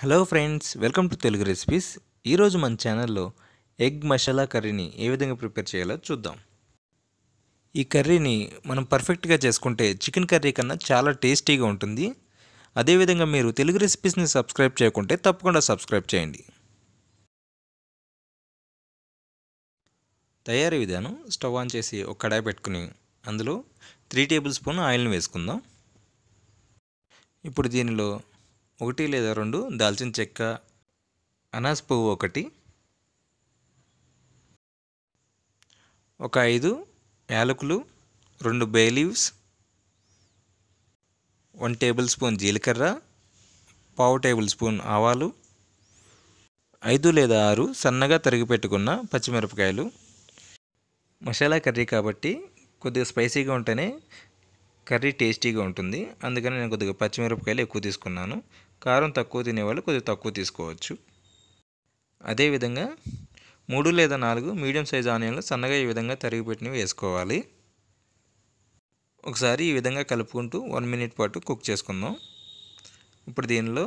hello friends welcome to Telugu recipes ఈరోజు మన ఛానల్లో ఎగ్ మసాలా కర్రీని ఏ విధంగా ప్రిపేర్ చేయాలో చూద్దాం ఈ కర్రీని మనం పర్ఫెక్ట్గా చేసుకుంటే చికెన్ కర్రీ కన్నా చాలా టేస్టీగా ఉంటుంది అదేవిధంగా మీరు తెలుగు రెసిపీస్ని సబ్స్క్రైబ్ చేయకుంటే తప్పకుండా సబ్స్క్రైబ్ చేయండి తయారీ విధానం స్టవ్ ఆన్ చేసి ఒక కడాయి పెట్టుకుని అందులో త్రీ టేబుల్ స్పూన్ ఆయిల్ని వేసుకుందాం ఇప్పుడు దీనిలో ఒకటి లేదా రెండు దాల్చిన చెక్క అనాస్ పువ్వు ఒకటి ఒక ఐదు యాలకులు రెండు bay leaves one tablespoon జీలకర్ర పావు టేబుల్ స్పూన్ ఆవాలు ఐదు లేదా ఆరు సన్నగా తరిగి పెట్టుకున్న పచ్చిమిరపకాయలు మసాలా కర్రీ కాబట్టి కొద్దిగా స్పైసీగా ఉంటేనే కర్రీ టేస్టీగా ఉంటుంది అందుకని నేను కొద్దిగా పచ్చిమిరపకాయలు ఎక్కువ తీసుకున్నాను కారం తక్కువ తినేవాళ్ళు కొద్దిగా తక్కువ తీసుకోవచ్చు అదేవిధంగా మూడు లేదా నాలుగు మీడియం సైజ్ ఆనియన్లు సన్నగా ఈ విధంగా తరిగిపెట్టినవి వేసుకోవాలి ఒకసారి ఈ విధంగా కలుపుకుంటూ వన్ మినిట్ పాటు కుక్ చేసుకుందాం ఇప్పుడు దీనిలో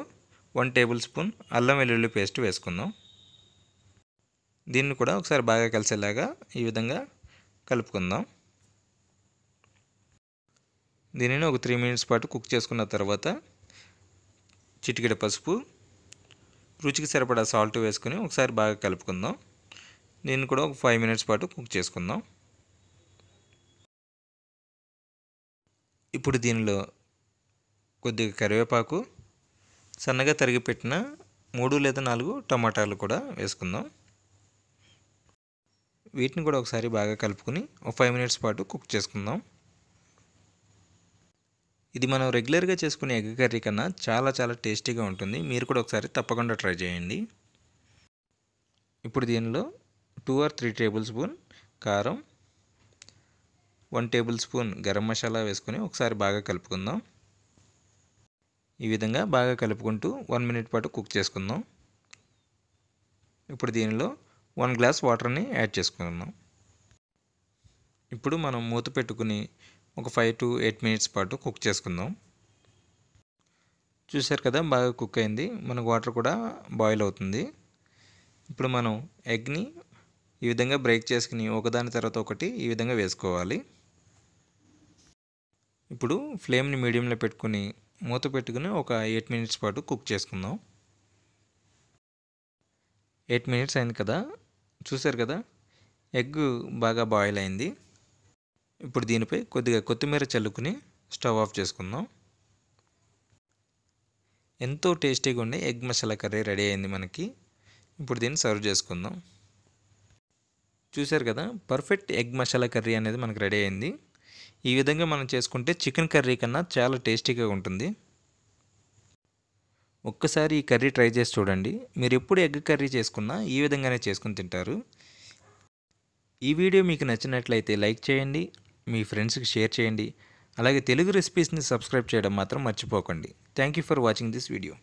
వన్ టేబుల్ స్పూన్ అల్లం వెల్లుల్లి పేస్ట్ వేసుకుందాం దీన్ని కూడా ఒకసారి బాగా కలిసేలాగా ఈ విధంగా కలుపుకుందాం దీనిని ఒక త్రీ మినిట్స్ పాటు కుక్ చేసుకున్న తర్వాత చిటికెడ పసుపు రుచికి సరిపడా సాల్ట్ వేసుకుని ఒకసారి బాగా కలుపుకుందాం నేను కూడా ఒక ఫైవ్ మినిట్స్ పాటు కుక్ చేసుకుందాం ఇప్పుడు దీనిలో కొద్దిగా కరివేపాకు సన్నగా తరిగిపెట్టిన మూడు లేదా నాలుగు టమాటాలు కూడా వేసుకుందాం వీటిని కూడా ఒకసారి బాగా కలుపుకుని ఒక ఫైవ్ మినిట్స్ పాటు కుక్ చేసుకుందాం ఇది మనం రెగ్యులర్గా చేసుకునే ఎగ్ కర్రీ కన్నా చాలా చాలా టేస్టీగా ఉంటుంది మీరు కూడా ఒకసారి తప్పకుండా ట్రై చేయండి ఇప్పుడు దీనిలో two or three tablespoon కారం one tablespoon garam masala వేసుకొని ఒకసారి బాగా కలుపుకుందాం ఈ విధంగా బాగా కలుపుకుంటూ వన్ మినిట్ పాటు కుక్ చేసుకుందాం ఇప్పుడు దీనిలో వన్ గ్లాస్ వాటర్ని యాడ్ చేసుకుందాం ఇప్పుడు మనం మూత పెట్టుకుని ఒక ఫైవ్ టు ఎయిట్ మినిట్స్ పాటు కుక్ చేసుకుందాం చూసారు కదా బాగా కుక్ అయింది మనకు వాటర్ కూడా బాయిల్ అవుతుంది ఇప్పుడు మనం ఎగ్ని ఈ విధంగా బ్రేక్ చేసుకుని ఒకదాని తర్వాత ఒకటి ఈ విధంగా వేసుకోవాలి ఇప్పుడు ఫ్లేమ్ని మీడియంలో పెట్టుకుని మూత పెట్టుకుని ఒక ఎయిట్ మినిట్స్ పాటు కుక్ చేసుకుందాం ఎయిట్ మినిట్స్ అయింది కదా చూసారు కదా ఎగ్ బాగా బాయిల్ అయింది ఇప్పుడు దీనిపై కొద్దిగా కొత్తిమీర చల్లుకుని స్టవ్ ఆఫ్ చేసుకుందాం ఎంతో టేస్టీగా ఉండే ఎగ్ మసాలా కర్రీ రెడీ అయింది మనకి ఇప్పుడు దీన్ని సర్వ్ చేసుకుందాం చూశారు కదా పర్ఫెక్ట్ ఎగ్ మసాలా కర్రీ అనేది మనకు రెడీ అయింది ఈ విధంగా మనం చేసుకుంటే చికెన్ కర్రీ కన్నా చాలా టేస్టీగా ఉంటుంది ఒక్కసారి ఈ కర్రీ ట్రై చేసి చూడండి మీరు ఎప్పుడు ఎగ్ కర్రీ చేసుకున్నా ఈ విధంగానే చేసుకుని తింటారు ఈ వీడియో మీకు నచ్చినట్లయితే లైక్ చేయండి మీ ఫ్రెండ్స్కి షేర్ చేయండి అలాగే తెలుగు రెసిపీస్ని సబ్స్క్రైబ్ చేయడం మాత్రం మర్చిపోకండి thank you for watching this video